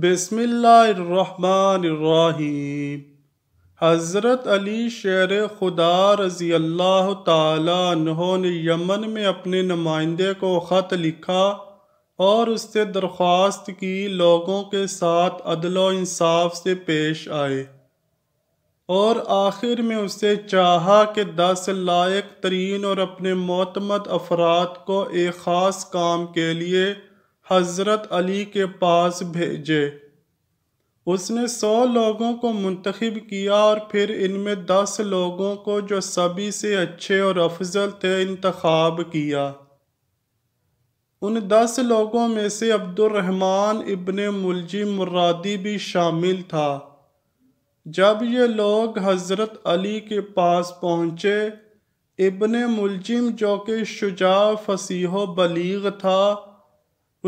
बिसमीम हज़रत अली शेर खुदा रज़ी अल्लाह तहों ने यमन में अपने नुमाइंदे को ख़त लिखा और उससे दरख्वास्त की लोगों के साथ अदलो इंसाफ से पेश आए और आखिर में उसे चाहा कि दस लायक तरीन और अपने मोतमद अफराद को एक ख़ास काम के लिए हज़रत अली के पास भेजे उसने सौ लोगों को मुंतखब किया और फिर इनमें दस लोगों को जो सभी से अच्छे और अफजल थे इंतखब किया उन दस लोगों में से अब्दुलरहमान इबन मुलजी मुरादी भी शामिल था जब ये लोग हज़रत अली के पास पहुँचे इबन मुलजिम जो कि शुजा फसीह बलीग था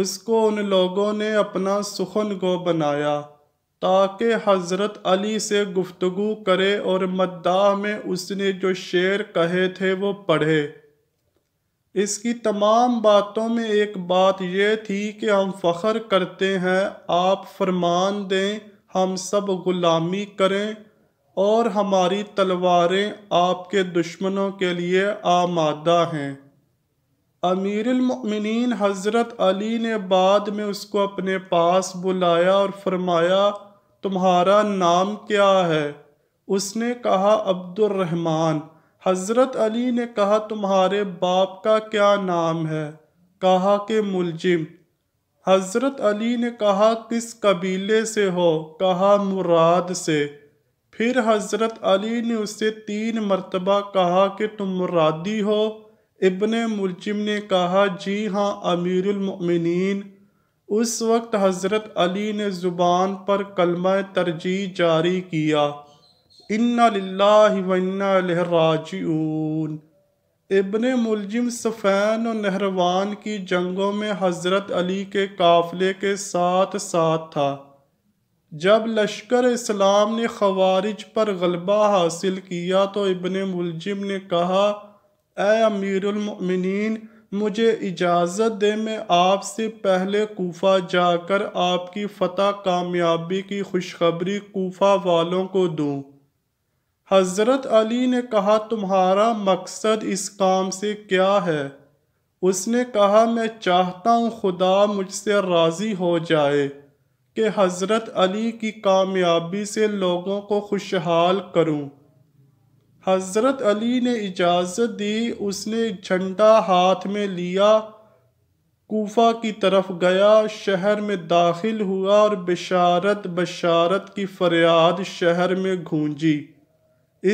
उसको उन लोगों ने अपना सुखन गो बनाया ताकि हज़रत अली से गुफ्तगु करे और मद्दाह में उसने जो शेर कहे थे वो पढ़े इसकी तमाम बातों में एक बात यह थी कि हम फ़ख्र करते हैं आप फरमान दें हम सब ग़ुलामी करें और हमारी तलवारें आपके दुश्मनों के लिए आमादा हैं अमीरमिन हज़रत अली ने बाद में उसको अपने पास बुलाया और फरमाया तुम्हारा नाम क्या है उसने कहा अब्दुलरहमान हज़रत अली ने कहा तुम्हारे बाप का क्या नाम है कहा कि मुलजिम हज़रत अली ने कहा किस कबीले से हो कहा मुराद से फिर हज़रत अली ने उसे तीन मरतबा कहा कि तुम मुरादी हो इबन मुलजिम ने कहा जी हाँ अमीरमिन उस वक्त हज़रत अली ने ज़ुबान पर कलमा तरजीह जारी किया इन्ना इबन मुलजिम सफ़ैन और नहरवान की जंगों में हज़रत अली के काफ़िले के साथ साथ था जब लश्कर इस्लाम ने खवारिज पर गलबा हासिल किया तो इबन मुलजिम ने कहा अमीरुल मोमिनीन मुझे इजाज़त दे मैं आपसे पहले कोफ़ा जाकर आपकी फ़तह कामयाबी की खुशखबरी कोफ़ा वालों को दूँ हज़रत अली ने कहा तुम्हारा मकसद इस काम से क्या है उसने कहा मैं चाहता हूँ खुदा मुझसे राज़ी हो जाए कि हज़रत अली की कामयाबी से लोगों को खुशहाल करूँ हज़रत अली ने इजाज़त दी उसने झंडा हाथ में लिया कोफा की तरफ गया शहर में दाखिल हुआ और बशारत बशारत की फरियाद शहर में गूंजी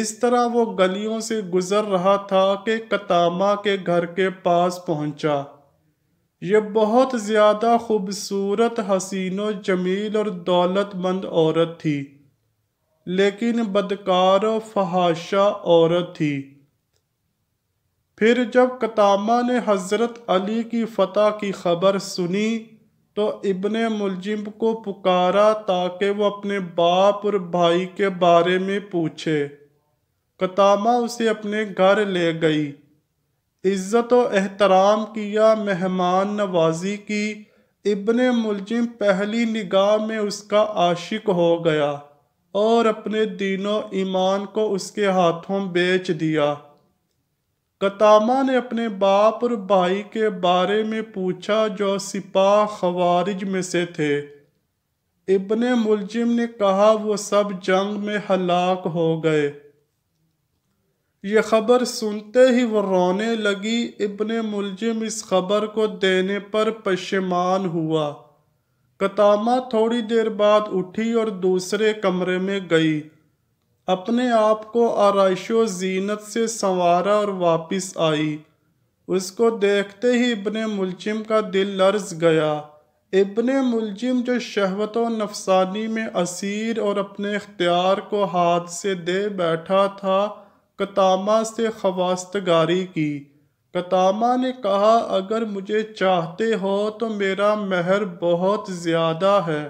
इस तरह वो गलियों से गुज़र रहा था कि कतामा के घर के पास पहुंचा। ये बहुत ज़्यादा खूबसूरत हसीनो जमील और दौलतमंद औरत थी लेकिन बदकार फहाशा औरत थी फिर जब कतामा ने हज़रत अली की फ़तह की खबर सुनी तो इबन मुलजिम को पुकारा ताकि वो अपने बाप और भाई के बारे में पूछे कतामा उसे अपने घर ले गई इज़्ज़त एहतराम किया मेहमान नवाजी की इबन मुलजिम पहली निगाह में उसका आशिक हो गया और अपने दीनों ईमान को उसके हाथों बेच दिया कतामा ने अपने बाप और भाई के बारे में पूछा जो सिपाह खवारिज में से थे इबन मुलजिम ने कहा वो सब जंग में हलाक हो गए ये खबर सुनते ही वो रोने लगी इबन मुलजिम इस खबर को देने पर पशमान हुआ कतामा थोड़ी देर बाद उठी और दूसरे कमरे में गई अपने आप को आरइशो जीनत से संवारा और वापस आई उसको देखते ही इबन मुलजिम का दिल लर्ज गया इबन मुलजिम जो शहवत व नफसानी में असीर और अपने इख्तियार को हाथ से दे बैठा था कतामा से खवास्तगारी की कतामा ने कहा अगर मुझे चाहते हो तो मेरा महर बहुत ज़्यादा है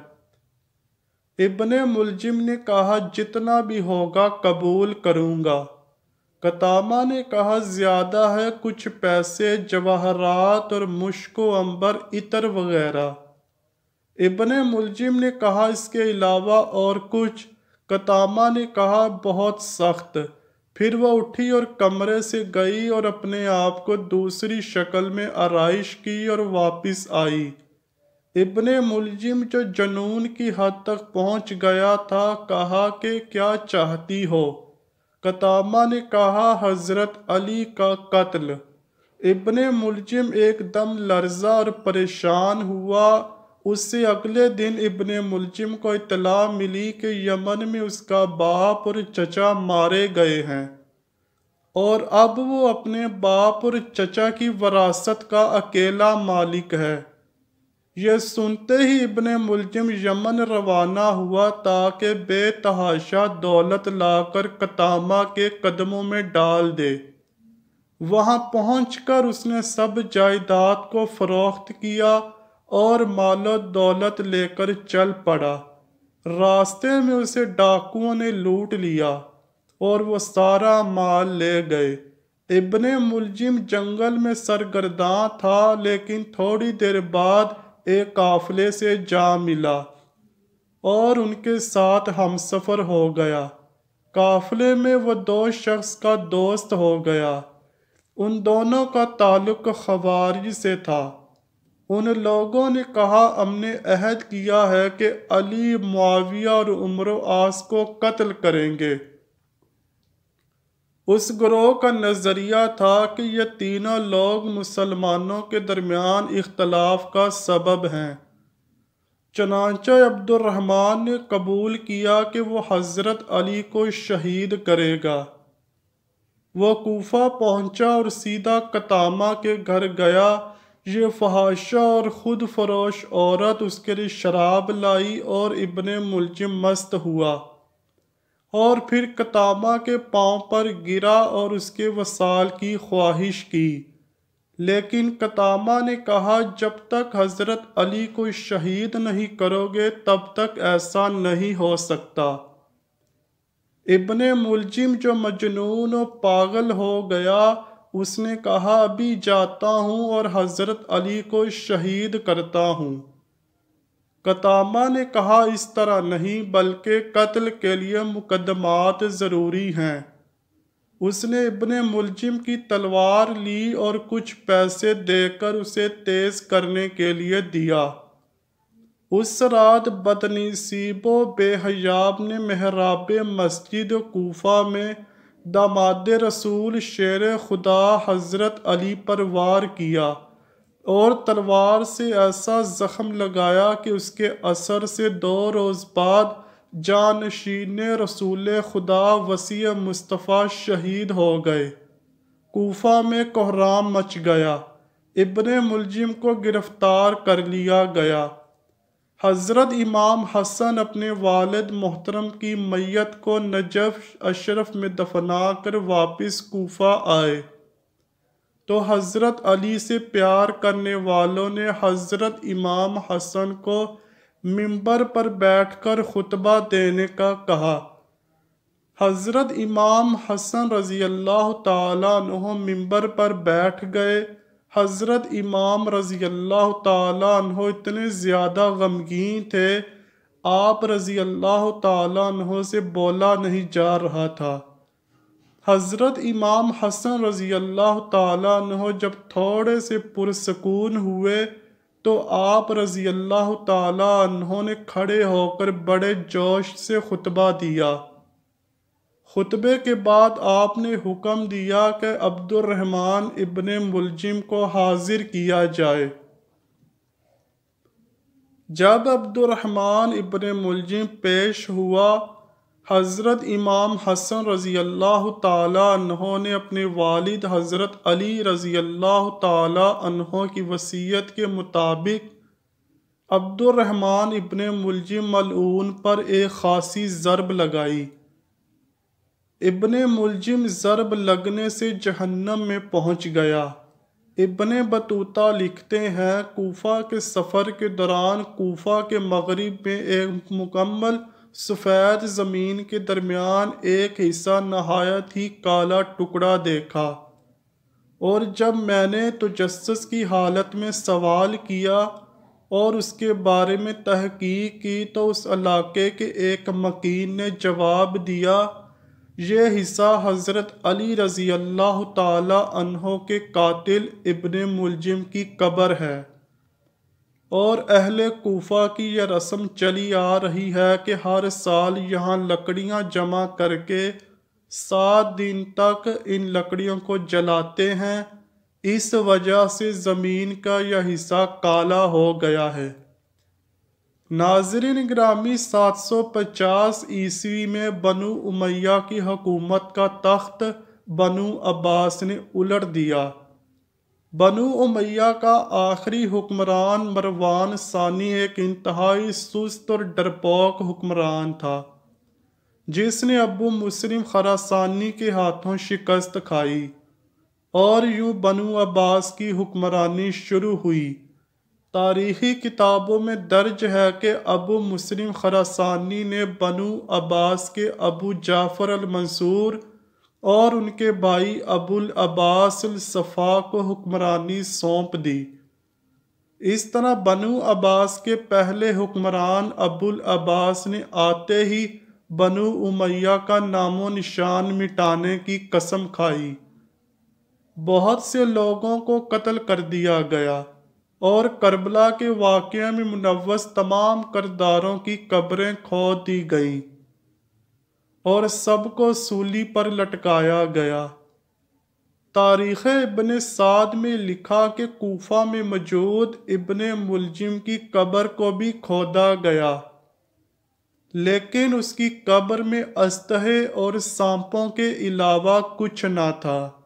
इबन मुलजिम ने कहा जितना भी होगा कबूल करूँगा कतामा ने कहा ज़्यादा है कुछ पैसे जवाहरात और मुश्को अंबर इतर वगैरह इबन मुलजिम ने कहा इसके अलावा और कुछ कतामा ने कहा बहुत सख्त फिर वह उठी और कमरे से गई और अपने आप को दूसरी शक्ल में आरइश की और वापस आई इबन मुलजिम जो जनून की हद तक पहुंच गया था कहा कि क्या चाहती हो कतामा ने कहा हजरत अली का कत्ल इबन मुलजिम एकदम लर्जा और परेशान हुआ उससे अगले दिन इबन मुलजिम को इतला मिली कि यमन में उसका बाप और चचा मारे गए हैं और अब वो अपने बाप और चचा की वरासत का अकेला मालिक है यह सुनते ही इबन मुलजिम यमन रवाना हुआ ताकि बेतहाशा दौलत लाकर कतामा के कदमों में डाल दे वहाँ पहुँच उसने सब जायदाद को फ़रोख्त किया और मालो दौलत लेकर चल पड़ा रास्ते में उसे डाकुओं ने लूट लिया और वो सारा माल ले गए इबन मुलजिम जंगल में सरगर्दा था लेकिन थोड़ी देर बाद एक काफले से जा मिला और उनके साथ हम सफ़र हो गया काफले में वो दो शख्स का दोस्त हो गया उन दोनों का ताल्लुक खबारी से था उन लोगों ने कहा हमने अहद किया है कि अली मुआविया और उम्र आस को कत्ल करेंगे उस ग्रोह का नज़रिया था कि ये तीनों लोग मुसलमानों के दरमियान इख्तलाफ का सबब हैं चनाचा अब्दुलरहमान ने कबूल किया कि वो हज़रत अली को शहीद करेगा वो कोफा पहुंचा और सीधा कतामा के घर गया ये फहाशा और खुद फरोश औरत उसके लिए शराब लाई और इबन मुलजिम मस्त हुआ और फिर कतामा के पांव पर गिरा और उसके वसाल की ख्वाहिश की लेकिन कतामा ने कहा जब तक हज़रत अली को शहीद नहीं करोगे तब तक ऐसा नहीं हो सकता इबन मुलजिम जो मजनून और पागल हो गया उसने कहा अभी जाता हूँ और हज़रत अली को शहीद करता हूँ कतामा ने कहा इस तरह नहीं बल्कि कत्ल के लिए मुकदमात ज़रूरी हैं उसने इब्ने मुलजिम की तलवार ली और कुछ पैसे देकर उसे तेज़ करने के लिए दिया उस रात बदनसीबो बेहयाब ने महराब मस्जिद कोफा में दामाद रसूल शेर खुदा हज़रत अली पर वार किया और तलवार से ऐसा ज़ख़म लगाया कि उसके असर से दो रोज़ बाद जानशीन रसूल खुदा वसी मुस्तफ़ा शहीद हो गए कोफा में कोहराम मच गया इब्ने मुलजिम को गिरफ़्तार कर लिया गया हज़रत इमाम हसन अपने वालद मोहतरम की मैत को नजफ अशरफ में दफना कर वापस कोफा आए तो हज़रत अली से प्यार करने वालों ने हज़रत इमाम हसन को मिंबर पर बैठकर खुतबा देने का कहा हज़रत इमाम हसन रज़ी अल्लाह तुम मिंबर पर बैठ गए हज़रत इमाम रज़ी अल्लाह तह इतने ज़्यादा गमगीन थे आप रज़ी अल्लाह तह से बोला नहीं जा रहा था हज़रत इमाम हसन रज़ी अल्लाह तह जब थोड़े से पुरसकून हुए तो आप रज़ी अल्लाह तह ने खड़े होकर बड़े जोश से खुतबा दिया खुतबे के बाद आपने हुक्म दिया कि अब्दुलरहमान इबन मुलजिम को हाजिर किया जाए जब अब्दुलरहमान इबन मुलजिम पेश हुआ हज़रत इमाम हसन रज़ी अल्लाह तहों ने अपने वालिद हज़रत अली रज़ी अल्लाह तहों की वसीयत के मुताबिक अब्दुलरहमान इबन मुलजिम मलून पर एक खासी ज़रब लगाई इबन मुलजिम ज़रब लगने से जहन्नम में पहुंच गया इबन बतूता लिखते हैं कोफा के सफ़र के दौरान कोफा के मगरब में एक मुकम्मल सफ़ेद ज़मीन के दरमियान एक हिस्सा नहायत ही काला टुकड़ा देखा और जब मैंने जस्स की हालत में सवाल किया और उसके बारे में तहकीक की तो उस इलाके के एक मकीन ने जवाब दिया ये हिस्सा हज़रत अली रज़ी अल्लाह तहों के कातिल इबन मुलजिम की कबर है और अहल कोफ़ा की यह रस्म चली आ रही है कि हर साल यहाँ लकड़ियाँ जमा करके सात दिन तक इन लकड़ियों को जलाते हैं इस वजह से ज़मीन का यह हिस्सा काला हो गया है नाजरन ग्रामी 750 ईस्वी में बनु उमैया की हकूमत का तख्त बनु अब्बास ने उलट दिया बनु उमैया का आखिरी हुक्मरान मरवान सानी एक इंतहाई सुस्त और डरपोक हुक्मरान था जिसने अबू मुस्लिम खरासानी के हाथों शिकस्त खाई और यूं बनु अब्बास की हुक्मरानी शुरू हुई तारीखी किताबों में दर्ज है कि अबू मुस्लिम खरासानी ने बनु अब्बास के अबू जाफ़र अलमंसूर और उनके भाई अबुल अब्बास सफ़ा को हुक्मरानी सौंप दी इस तरह बनु अब्बास के पहले हुक्मरान अबुल अब्बास ने आते ही बनु उमैया का नामो निशान मिटाने की कसम खाई बहुत से लोगों को कत्ल कर दिया गया और करबला के वाक़ में मुनवस तमाम करदारों की कब्रें खो दी गईं और सबको सूली पर लटकाया गया तारीख़ इबन साद में लिखा कि कोफा में मौजूद इबन मुलजिम की कब्र को भी खोदा गया लेकिन उसकी कब्र में अस्तहे और सांपों के अलावा कुछ ना था